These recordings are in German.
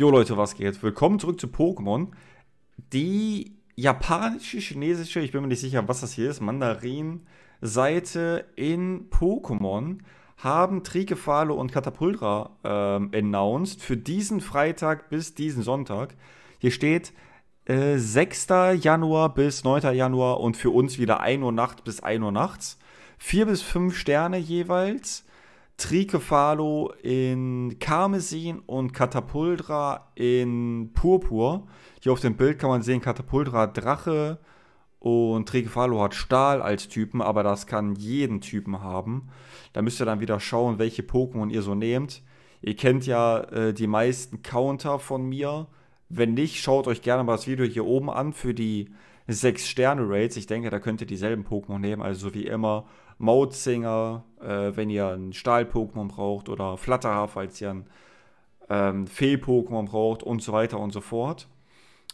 Jo Leute, was geht? Willkommen zurück zu Pokémon. Die japanische, chinesische, ich bin mir nicht sicher, was das hier ist, Mandarin-Seite in Pokémon haben Trikefahle und Katapultra ähm, announced für diesen Freitag bis diesen Sonntag. Hier steht äh, 6. Januar bis 9. Januar und für uns wieder 1 Uhr nachts bis 1 Uhr nachts. 4 bis 5 Sterne jeweils. Trikefalo in Karmesin und Katapultra in Purpur. Hier auf dem Bild kann man sehen, Katapultra hat Drache und Trikefalo hat Stahl als Typen, aber das kann jeden Typen haben. Da müsst ihr dann wieder schauen, welche Pokémon ihr so nehmt. Ihr kennt ja äh, die meisten Counter von mir. Wenn nicht, schaut euch gerne mal das Video hier oben an für die 6 sterne Raids. Ich denke, da könnt ihr dieselben Pokémon nehmen. Also wie immer Mautzinger, äh, wenn ihr ein Stahl-Pokémon braucht oder Flatterhaar, falls ihr ein ähm, Fee-Pokémon braucht und so weiter und so fort.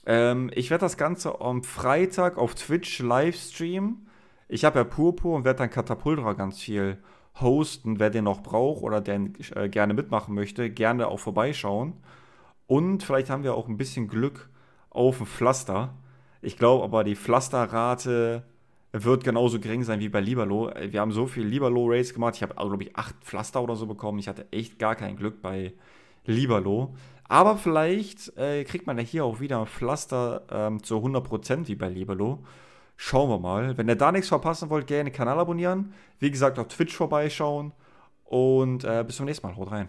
Ähm, ich werde das Ganze am Freitag auf Twitch live streamen. Ich habe ja Purpur und werde dann Katapultra ganz viel hosten. Wer den noch braucht oder der äh, gerne mitmachen möchte, gerne auch vorbeischauen. Und vielleicht haben wir auch ein bisschen Glück auf dem Pflaster. Ich glaube aber, die Pflasterrate wird genauso gering sein wie bei Liberlo. Wir haben so viele Liberlo-Rates gemacht. Ich habe, glaube ich, acht Pflaster oder so bekommen. Ich hatte echt gar kein Glück bei Liberlo. Aber vielleicht äh, kriegt man ja hier auch wieder ein Pflaster ähm, zu 100% wie bei Liberlo. Schauen wir mal. Wenn ihr da nichts verpassen wollt, gerne Kanal abonnieren. Wie gesagt, auf Twitch vorbeischauen. Und äh, bis zum nächsten Mal. Haut rein.